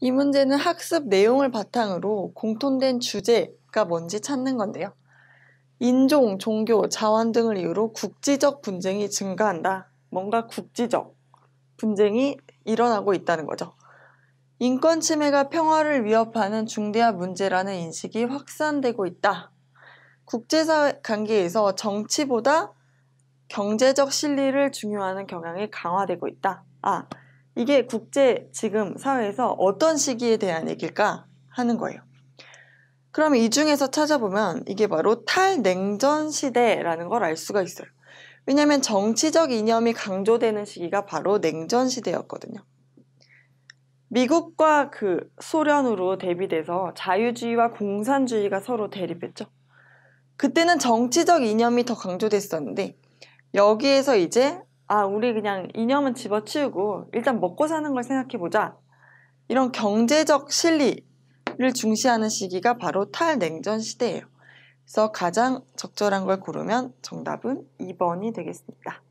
이 문제는 학습 내용을 바탕으로 공통된 주제가 뭔지 찾는 건데요. 인종, 종교, 자원 등을 이유로 국지적 분쟁이 증가한다. 뭔가 국지적 분쟁이 일어나고 있다는 거죠. 인권 침해가 평화를 위협하는 중대한 문제라는 인식이 확산되고 있다. 국제사회 관계에서 정치보다 경제적 실리를 중요하는 경향이 강화되고 있다. 아, 이게 국제 지금 사회에서 어떤 시기에 대한 얘기일까 하는 거예요. 그럼 이 중에서 찾아보면 이게 바로 탈냉전 시대라는 걸 알 수가 있어요. 왜냐하면 정치적 이념이 강조되는 시기가 바로 냉전 시대였거든요. 미국과 그 소련으로 대비돼서 자유주의와 공산주의가 서로 대립했죠. 그때는 정치적 이념이 더 강조됐었는데 여기에서 이제 아, 우리 그냥 이념은 집어치우고 일단 먹고 사는 걸 생각해 보자. 이런 경제적 실리를 중시하는 시기가 바로 탈냉전 시대예요. 그래서 가장 적절한 걸 고르면 정답은 2번이 되겠습니다.